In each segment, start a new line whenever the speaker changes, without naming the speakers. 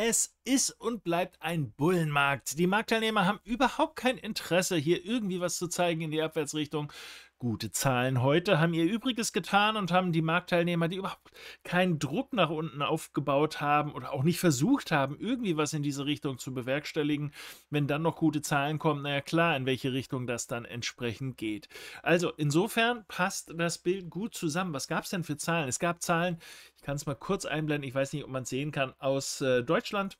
Es ist und bleibt ein Bullenmarkt. Die Marktteilnehmer haben überhaupt kein Interesse, hier irgendwie was zu zeigen in die Abwärtsrichtung. Gute Zahlen heute haben ihr Übriges getan und haben die Marktteilnehmer, die überhaupt keinen Druck nach unten aufgebaut haben oder auch nicht versucht haben, irgendwie was in diese Richtung zu bewerkstelligen, wenn dann noch gute Zahlen kommen, naja klar, in welche Richtung das dann entsprechend geht. Also insofern passt das Bild gut zusammen. Was gab es denn für Zahlen? Es gab Zahlen, ich kann es mal kurz einblenden, ich weiß nicht, ob man es sehen kann, aus äh, Deutschland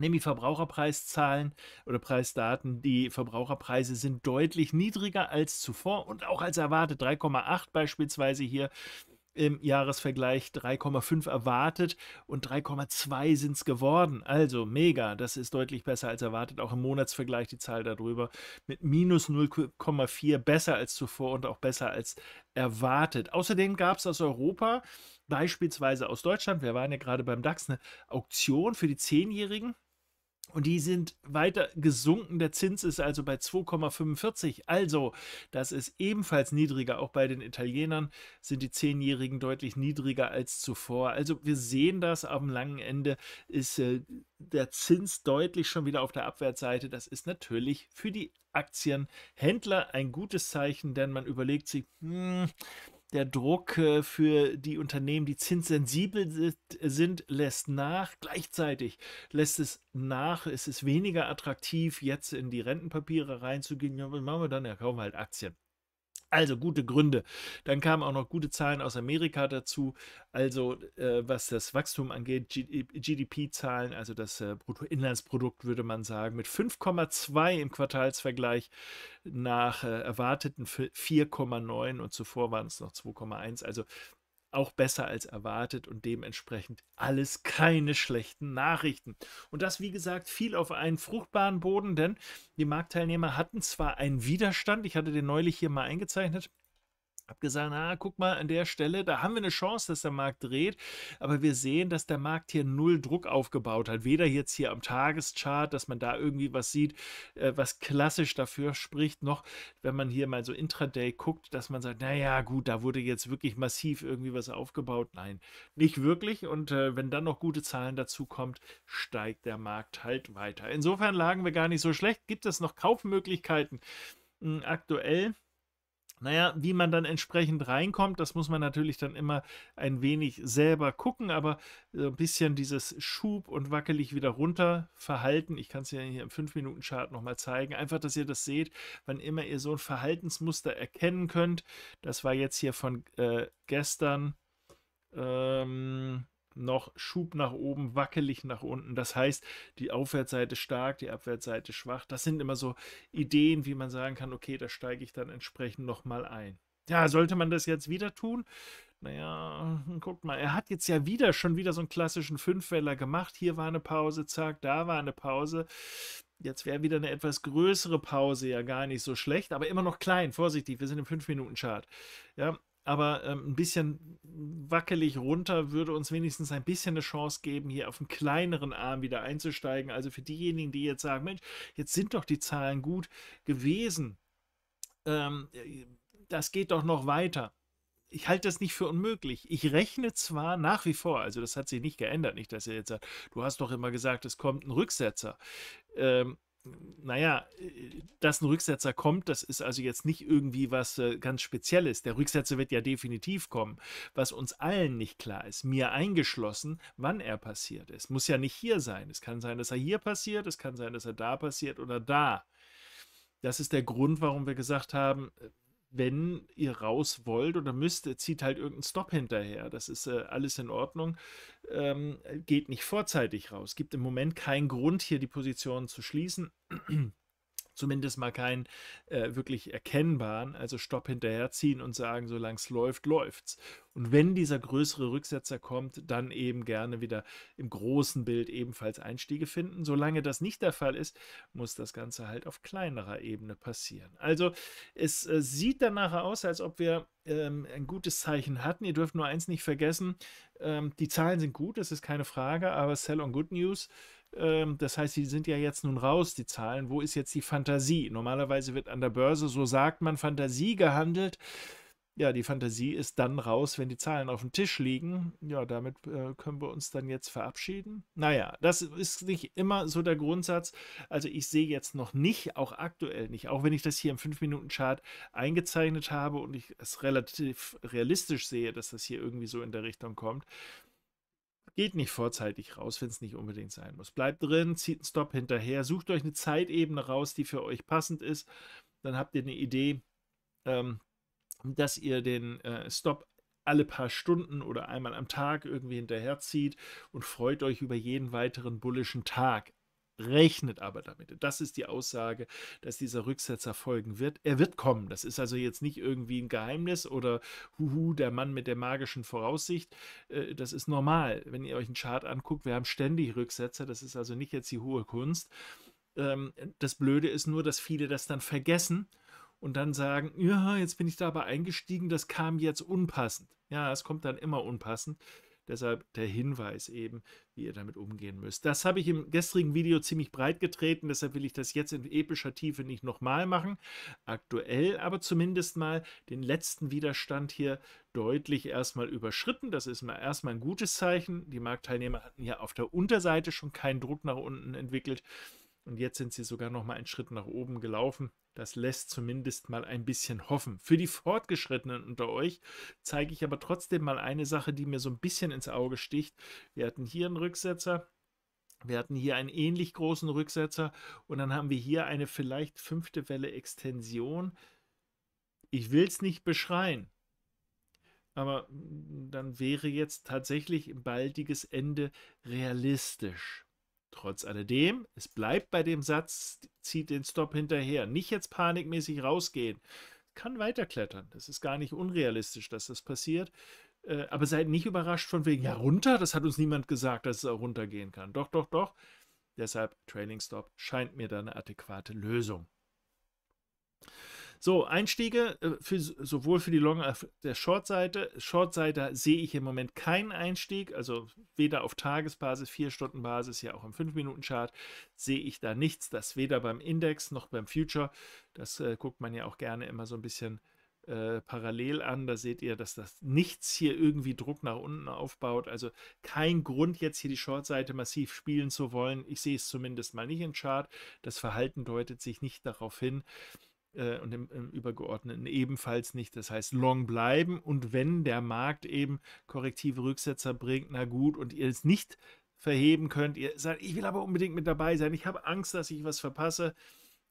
nämlich Verbraucherpreiszahlen oder Preisdaten. Die Verbraucherpreise sind deutlich niedriger als zuvor und auch als erwartet. 3,8 beispielsweise hier im Jahresvergleich 3,5 erwartet und 3,2 sind es geworden. Also mega, das ist deutlich besser als erwartet. Auch im Monatsvergleich die Zahl darüber mit minus 0,4 besser als zuvor und auch besser als erwartet. Außerdem gab es aus Europa, beispielsweise aus Deutschland, wir waren ja gerade beim DAX, eine Auktion für die Zehnjährigen. Und die sind weiter gesunken. Der Zins ist also bei 2,45. Also, das ist ebenfalls niedriger. Auch bei den Italienern sind die Zehnjährigen deutlich niedriger als zuvor. Also, wir sehen das am langen Ende ist äh, der Zins deutlich schon wieder auf der Abwärtsseite. Das ist natürlich für die Aktienhändler ein gutes Zeichen, denn man überlegt sich, hm, der Druck äh, für die Unternehmen, die zinssensibel sind, lässt nach. Gleichzeitig lässt es nach, es ist weniger attraktiv, jetzt in die Rentenpapiere reinzugehen. Ja, was machen wir dann? Ja, kaufen wir halt Aktien. Also gute Gründe. Dann kamen auch noch gute Zahlen aus Amerika dazu. Also äh, was das Wachstum angeht, GDP-Zahlen, äh, also das äh, Bruttoinlandsprodukt würde man sagen, mit 5,2 im Quartalsvergleich nach äh, erwarteten 4,9 und zuvor waren es noch 2,1. Also auch besser als erwartet und dementsprechend alles keine schlechten Nachrichten. Und das, wie gesagt, fiel auf einen fruchtbaren Boden, denn die Marktteilnehmer hatten zwar einen Widerstand, ich hatte den neulich hier mal eingezeichnet, habe gesagt, na, guck mal, an der Stelle, da haben wir eine Chance, dass der Markt dreht. Aber wir sehen, dass der Markt hier null Druck aufgebaut hat. Weder jetzt hier am Tageschart, dass man da irgendwie was sieht, äh, was klassisch dafür spricht, noch wenn man hier mal so Intraday guckt, dass man sagt, naja, gut, da wurde jetzt wirklich massiv irgendwie was aufgebaut. Nein, nicht wirklich. Und äh, wenn dann noch gute Zahlen dazu kommt, steigt der Markt halt weiter. Insofern lagen wir gar nicht so schlecht. Gibt es noch Kaufmöglichkeiten? Hm, aktuell naja, wie man dann entsprechend reinkommt, das muss man natürlich dann immer ein wenig selber gucken, aber so ein bisschen dieses Schub und wackelig wieder runter Verhalten, ich kann es ja hier im 5-Minuten-Chart nochmal zeigen, einfach, dass ihr das seht, wann immer ihr so ein Verhaltensmuster erkennen könnt. Das war jetzt hier von äh, gestern. Ähm, noch Schub nach oben, wackelig nach unten. Das heißt, die Aufwärtsseite stark, die Abwärtsseite schwach. Das sind immer so Ideen, wie man sagen kann, okay, da steige ich dann entsprechend nochmal ein. Ja, sollte man das jetzt wieder tun? Naja, hm, guck mal, er hat jetzt ja wieder schon wieder so einen klassischen Fünfweller gemacht. Hier war eine Pause, zack, da war eine Pause. Jetzt wäre wieder eine etwas größere Pause ja gar nicht so schlecht, aber immer noch klein, vorsichtig, wir sind im 5-Minuten-Chart. Ja, aber ähm, ein bisschen wackelig runter, würde uns wenigstens ein bisschen eine Chance geben, hier auf einen kleineren Arm wieder einzusteigen. Also für diejenigen, die jetzt sagen, Mensch, jetzt sind doch die Zahlen gut gewesen. Ähm, das geht doch noch weiter ich halte das nicht für unmöglich. Ich rechne zwar nach wie vor, also das hat sich nicht geändert, nicht, dass ihr jetzt sagt, du hast doch immer gesagt, es kommt ein Rücksetzer. Ähm, naja, äh, dass ein Rücksetzer kommt, das ist also jetzt nicht irgendwie was äh, ganz Spezielles. Der Rücksetzer wird ja definitiv kommen. Was uns allen nicht klar ist, mir eingeschlossen, wann er passiert ist. Muss ja nicht hier sein. Es kann sein, dass er hier passiert, es kann sein, dass er da passiert oder da. Das ist der Grund, warum wir gesagt haben, äh, wenn ihr raus wollt oder müsst, zieht halt irgendeinen Stop hinterher. Das ist äh, alles in Ordnung. Ähm, geht nicht vorzeitig raus. Gibt im Moment keinen Grund, hier die Positionen zu schließen zumindest mal keinen äh, wirklich erkennbaren, also Stopp hinterherziehen und sagen, solange es läuft, läuft's. Und wenn dieser größere Rücksetzer kommt, dann eben gerne wieder im großen Bild ebenfalls Einstiege finden. Solange das nicht der Fall ist, muss das Ganze halt auf kleinerer Ebene passieren. Also es äh, sieht danach aus, als ob wir ähm, ein gutes Zeichen hatten. Ihr dürft nur eins nicht vergessen, ähm, die Zahlen sind gut, das ist keine Frage, aber Sell on Good News ähm, das heißt, die sind ja jetzt nun raus, die Zahlen. Wo ist jetzt die Fantasie? Normalerweise wird an der Börse, so sagt man, Fantasie gehandelt. Ja, die Fantasie ist dann raus, wenn die Zahlen auf dem Tisch liegen. Ja, damit äh, können wir uns dann jetzt verabschieden. Naja, das ist nicht immer so der Grundsatz. Also ich sehe jetzt noch nicht, auch aktuell nicht, auch wenn ich das hier im 5-Minuten-Chart eingezeichnet habe und ich es relativ realistisch sehe, dass das hier irgendwie so in der Richtung kommt, Geht nicht vorzeitig raus, wenn es nicht unbedingt sein muss. Bleibt drin, zieht einen Stop hinterher, sucht euch eine Zeitebene raus, die für euch passend ist. Dann habt ihr eine Idee, ähm, dass ihr den äh, Stop alle paar Stunden oder einmal am Tag irgendwie hinterherzieht und freut euch über jeden weiteren bullischen Tag rechnet aber damit. Das ist die Aussage, dass dieser Rücksetzer folgen wird. Er wird kommen. Das ist also jetzt nicht irgendwie ein Geheimnis oder huhu, der Mann mit der magischen Voraussicht. Äh, das ist normal. Wenn ihr euch einen Chart anguckt, wir haben ständig Rücksetzer. Das ist also nicht jetzt die hohe Kunst. Ähm, das Blöde ist nur, dass viele das dann vergessen und dann sagen, ja, jetzt bin ich dabei eingestiegen, das kam jetzt unpassend. Ja, es kommt dann immer unpassend. Deshalb der Hinweis eben, wie ihr damit umgehen müsst. Das habe ich im gestrigen Video ziemlich breit getreten, deshalb will ich das jetzt in epischer Tiefe nicht nochmal machen. Aktuell aber zumindest mal den letzten Widerstand hier deutlich erstmal überschritten. Das ist mal erstmal ein gutes Zeichen. Die Marktteilnehmer hatten ja auf der Unterseite schon keinen Druck nach unten entwickelt. Und jetzt sind sie sogar noch mal einen Schritt nach oben gelaufen. Das lässt zumindest mal ein bisschen hoffen. Für die Fortgeschrittenen unter euch zeige ich aber trotzdem mal eine Sache, die mir so ein bisschen ins Auge sticht. Wir hatten hier einen Rücksetzer, wir hatten hier einen ähnlich großen Rücksetzer und dann haben wir hier eine vielleicht fünfte Welle Extension. Ich will es nicht beschreien, aber dann wäre jetzt tatsächlich ein baldiges Ende realistisch. Trotz alledem, es bleibt bei dem Satz, zieht den Stop hinterher. Nicht jetzt panikmäßig rausgehen. Kann weiterklettern. Das ist gar nicht unrealistisch, dass das passiert. Äh, aber seid nicht überrascht von wegen, ja, runter, das hat uns niemand gesagt, dass es auch runtergehen kann. Doch, doch, doch. Deshalb Training Stop scheint mir da eine adäquate Lösung. So, Einstiege äh, für, sowohl für die Long- als der Short-Seite. Short-Seite sehe ich im Moment keinen Einstieg, also weder auf Tagesbasis, 4-Stunden-Basis, ja auch im 5-Minuten-Chart sehe ich da nichts. Das weder beim Index noch beim Future. Das äh, guckt man ja auch gerne immer so ein bisschen äh, parallel an. Da seht ihr, dass das nichts hier irgendwie Druck nach unten aufbaut. Also kein Grund, jetzt hier die Short-Seite massiv spielen zu wollen. Ich sehe es zumindest mal nicht im Chart. Das Verhalten deutet sich nicht darauf hin äh, und im, im, Übergeordneten ebenfalls nicht. Das heißt, long bleiben und wenn der Markt eben korrektive Rücksetzer bringt, na gut, und ihr es nicht verheben könnt, ihr sagt, ich will aber unbedingt mit dabei sein, ich habe Angst, dass ich was verpasse,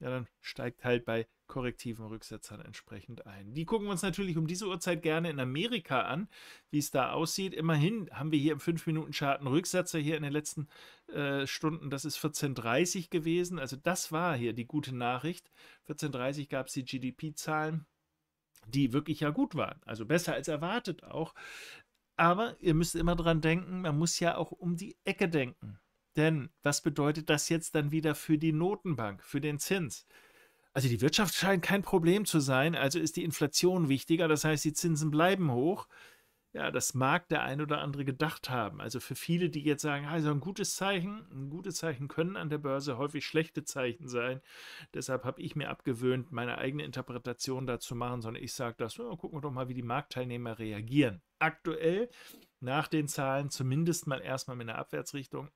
ja, dann steigt halt bei korrektiven Rücksetzern entsprechend ein. Die gucken wir uns natürlich um diese Uhrzeit gerne in Amerika an, wie es da aussieht. Immerhin haben wir hier im 5-Minuten-Chart einen Rücksetzer hier in den letzten äh, Stunden. Das ist 14.30 gewesen. Also das war hier die gute Nachricht. 14.30 gab es die GDP-Zahlen, die wirklich ja gut waren. Also besser als erwartet auch. Aber ihr müsst immer dran denken, man muss ja auch um die Ecke denken. Denn was bedeutet das jetzt dann wieder für die Notenbank, für den Zins? Also die Wirtschaft scheint kein Problem zu sein, also ist die Inflation wichtiger, das heißt, die Zinsen bleiben hoch. Ja, das mag der ein oder andere gedacht haben. Also für viele, die jetzt sagen, also ein gutes Zeichen, ein gutes Zeichen können an der Börse häufig schlechte Zeichen sein. Deshalb habe ich mir abgewöhnt, meine eigene Interpretation dazu machen, sondern ich sage das, oh, gucken wir doch mal, wie die Marktteilnehmer reagieren. Aktuell nach den Zahlen zumindest mal erstmal mit einer Abwärtsrichtung.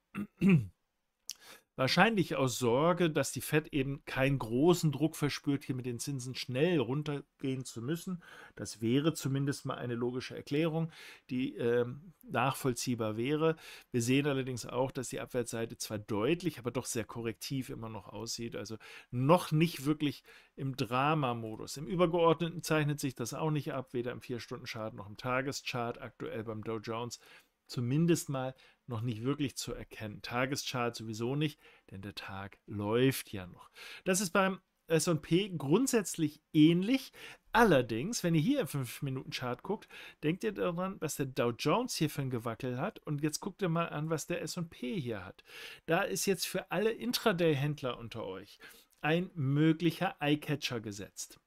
Wahrscheinlich aus Sorge, dass die Fed eben keinen großen Druck verspürt, hier mit den Zinsen schnell runtergehen zu müssen. Das wäre zumindest mal eine logische Erklärung, die äh, nachvollziehbar wäre. Wir sehen allerdings auch, dass die Abwärtsseite zwar deutlich, aber doch sehr korrektiv immer noch aussieht. Also noch nicht wirklich im Drama-Modus. Im Übergeordneten zeichnet sich das auch nicht ab, weder im 4-Stunden-Chart noch im Tageschart, aktuell beim Dow Jones zumindest mal noch nicht wirklich zu erkennen. Tageschart sowieso nicht, denn der Tag läuft ja noch. Das ist beim S&P grundsätzlich ähnlich. Allerdings, wenn ihr hier im 5-Minuten-Chart guckt, denkt ihr daran, was der Dow Jones hier für ein Gewackel hat und jetzt guckt ihr mal an, was der S&P hier hat. Da ist jetzt für alle Intraday-Händler unter euch ein möglicher Eyecatcher gesetzt.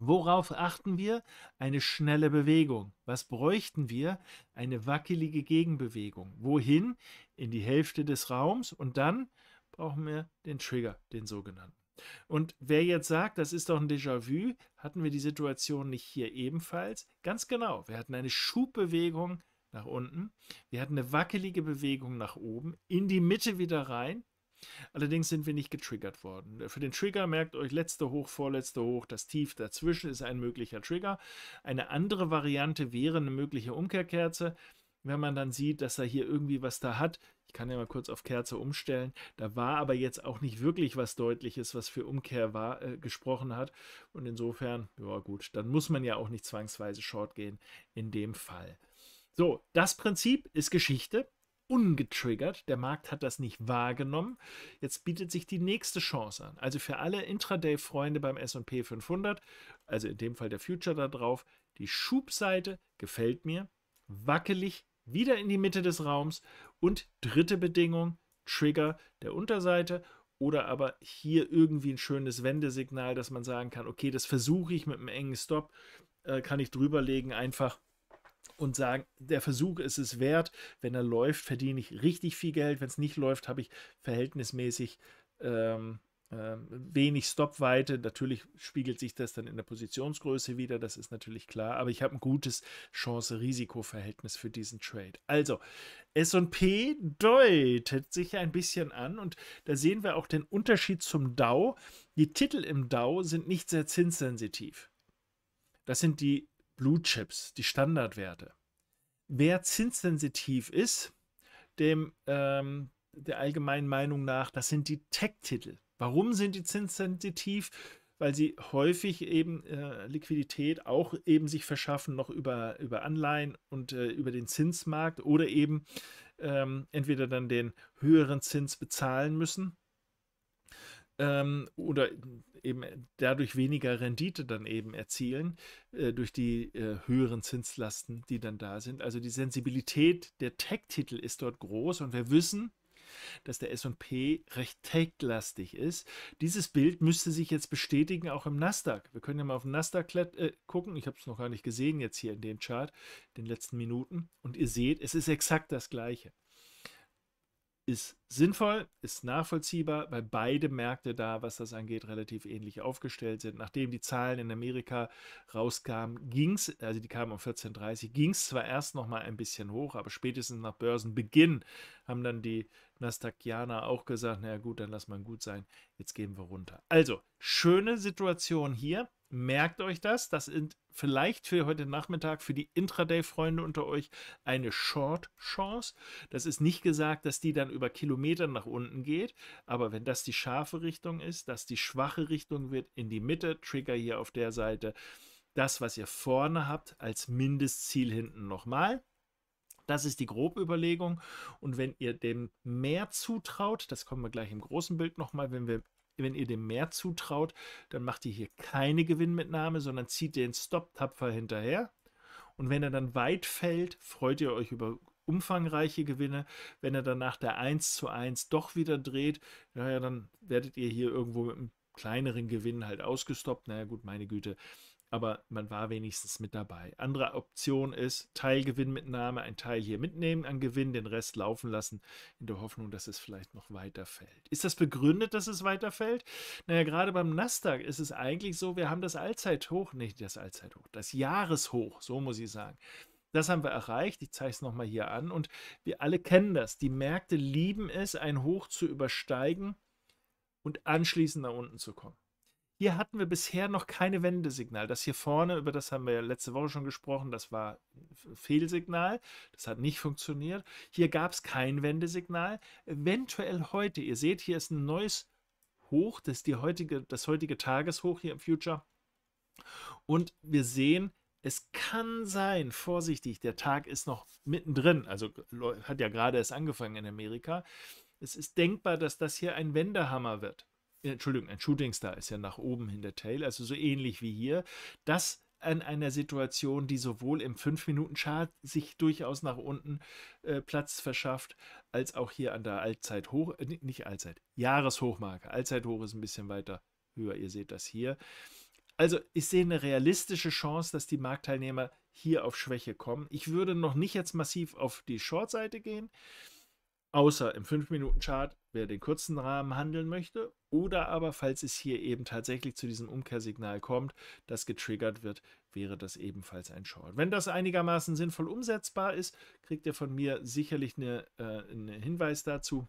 Worauf achten wir? Eine schnelle Bewegung. Was bräuchten wir? Eine wackelige Gegenbewegung. Wohin? In die Hälfte des Raums und dann brauchen wir den Trigger, den sogenannten. Und wer jetzt sagt, das ist doch ein Déjà-vu, hatten wir die Situation nicht hier ebenfalls? Ganz genau, wir hatten eine Schubbewegung nach unten, wir hatten eine wackelige Bewegung nach oben, in die Mitte wieder rein Allerdings sind wir nicht getriggert worden. Für den Trigger merkt euch letzte Hoch, vorletzte Hoch, das Tief dazwischen ist ein möglicher Trigger. Eine andere Variante wäre eine mögliche Umkehrkerze. Wenn man dann sieht, dass er hier irgendwie was da hat, ich kann ja mal kurz auf Kerze umstellen. Da war aber jetzt auch nicht wirklich was Deutliches, was für Umkehr war, äh, gesprochen hat. Und insofern, ja gut, dann muss man ja auch nicht zwangsweise Short gehen in dem Fall. So, das Prinzip ist Geschichte ungetriggert. Der Markt hat das nicht wahrgenommen. Jetzt bietet sich die nächste Chance an. Also für alle Intraday-Freunde beim SP 500, also in dem Fall der Future da drauf, die Schubseite gefällt mir. Wackelig wieder in die Mitte des Raums. Und dritte Bedingung, Trigger der Unterseite. Oder aber hier irgendwie ein schönes Wendesignal, dass man sagen kann, okay, das versuche ich mit einem engen Stop, äh, kann ich drüberlegen, einfach und sagen, der Versuch ist es wert. Wenn er läuft, verdiene ich richtig viel Geld. Wenn es nicht läuft, habe ich verhältnismäßig ähm, äh, wenig Stopweite. Natürlich spiegelt sich das dann in der Positionsgröße wieder, das ist natürlich klar. Aber ich habe ein gutes Chance-Risiko-Verhältnis für diesen Trade. Also, SP deutet sich ein bisschen an und da sehen wir auch den Unterschied zum DAO. Die Titel im DAO sind nicht sehr zinssensitiv. Das sind die Blue Chips, die Standardwerte. Wer zinssensitiv ist, dem ähm, der allgemeinen Meinung nach, das sind die Tech-Titel. Warum sind die zinssensitiv? Weil sie häufig eben äh, Liquidität auch eben sich verschaffen, noch über, über Anleihen und äh, über den Zinsmarkt oder eben ähm, entweder dann den höheren Zins bezahlen müssen ähm, oder eben dadurch weniger Rendite dann eben erzielen, äh, durch die äh, höheren Zinslasten, die dann da sind. Also die Sensibilität der Tech-Titel ist dort groß und wir wissen, dass der S&P recht tech-lastig ist. Dieses Bild müsste sich jetzt bestätigen, auch im Nasdaq. Wir können ja mal auf den Nasdaq äh, gucken. Ich habe es noch gar nicht gesehen jetzt hier in den Chart, in den letzten Minuten. Und ihr seht, es ist exakt das Gleiche ist sinnvoll, ist nachvollziehbar, weil beide Märkte da, was das angeht, relativ ähnlich aufgestellt sind. Nachdem die Zahlen in Amerika rauskamen, ging es, also die kamen um 14.30 Uhr, ging es zwar erst nochmal ein bisschen hoch, aber spätestens nach Börsenbeginn haben dann die Nastakianer auch gesagt, naja gut, dann lass mal gut sein, jetzt gehen wir runter. Also, schöne Situation hier, merkt euch das. Das sind vielleicht für heute Nachmittag für die Intraday-Freunde unter euch eine Short-Chance. Das ist nicht gesagt, dass die dann über Kilometer nach unten geht, aber wenn das die scharfe Richtung ist, dass die schwache Richtung wird in die Mitte, Trigger hier auf der Seite, das, was ihr vorne habt, als Mindestziel hinten nochmal. Das ist die grobe Überlegung. Und wenn ihr dem mehr zutraut, das kommen wir gleich im großen Bild nochmal, wenn wir wenn ihr dem mehr zutraut, dann macht ihr hier keine Gewinnmitnahme, sondern zieht den Stop tapfer hinterher. Und wenn er dann weit fällt, freut ihr euch über umfangreiche Gewinne. Wenn er dann nach der 1 zu 1 doch wieder dreht, naja, dann werdet ihr hier irgendwo mit einem kleineren Gewinn halt ausgestoppt. Naja, gut, meine Güte aber man war wenigstens mit dabei. Andere Option ist Teilgewinnmitnahme, ein Teil hier mitnehmen an Gewinn, den Rest laufen lassen, in der Hoffnung, dass es vielleicht noch weiterfällt. Ist das begründet, dass es weiterfällt? Naja, gerade beim Nasdaq ist es eigentlich so, wir haben das Allzeithoch, nicht das Allzeithoch, das Jahreshoch, so muss ich sagen. Das haben wir erreicht. Ich zeige es nochmal hier an. Und wir alle kennen das. Die Märkte lieben es, ein Hoch zu übersteigen und anschließend nach unten zu kommen. Hier hatten wir bisher noch keine Wendesignal. Das hier vorne, über das haben wir ja letzte Woche schon gesprochen, das war Fehlsignal. Das hat nicht funktioniert. Hier gab es kein Wendesignal. Eventuell heute, ihr seht, hier ist ein neues Hoch, das ist die heutige, das heutige Tageshoch hier im Future. Und wir sehen, es kann sein, vorsichtig, der Tag ist noch mittendrin, also hat ja gerade erst angefangen in Amerika. Es ist denkbar, dass das hier ein Wendehammer wird. Äh, Entschuldigung, ein Shooting Star ist ja nach oben hin der Tail, also so ähnlich wie hier. Das an einer Situation, die sowohl im 5-Minuten-Chart sich durchaus nach unten äh, Platz verschafft, als auch hier an der Allzeithoch, äh, nicht Allzeit, Jahreshochmarke. Allzeithoch ist ein bisschen weiter höher, ihr seht das hier. Also ich sehe eine realistische Chance, dass die Marktteilnehmer hier auf Schwäche kommen. Ich würde noch nicht jetzt massiv auf die Short-Seite gehen. Äh, Außer im 5-Minuten-Chart, wer den kurzen Rahmen handeln möchte, oder aber falls es hier eben tatsächlich zu diesem Umkehrsignal kommt, das getriggert wird, wäre das ebenfalls ein Short. Wenn das einigermaßen sinnvoll umsetzbar ist, kriegt ihr von mir sicherlich eine, äh, einen Hinweis dazu.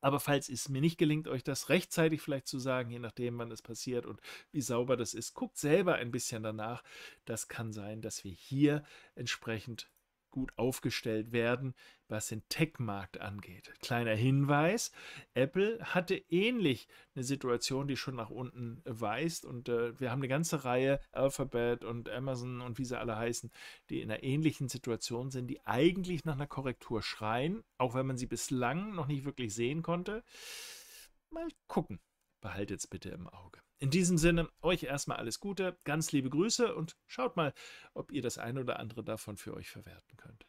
Aber falls es mir nicht gelingt, euch das rechtzeitig vielleicht zu sagen, je nachdem, wann es passiert und wie sauber das ist, guckt selber ein bisschen danach. Das kann sein, dass wir hier entsprechend gut aufgestellt werden, was den Tech-Markt angeht. Kleiner Hinweis, Apple hatte ähnlich eine Situation, die schon nach unten weist und äh, wir haben eine ganze Reihe, Alphabet und Amazon und wie sie alle heißen, die in einer ähnlichen Situation sind, die eigentlich nach einer Korrektur schreien, auch wenn man sie bislang noch nicht wirklich sehen konnte. Mal gucken, behaltet es bitte im Auge. In diesem Sinne, euch erstmal alles Gute, ganz liebe Grüße und schaut mal, ob ihr das ein oder andere davon für euch verwerten könnt.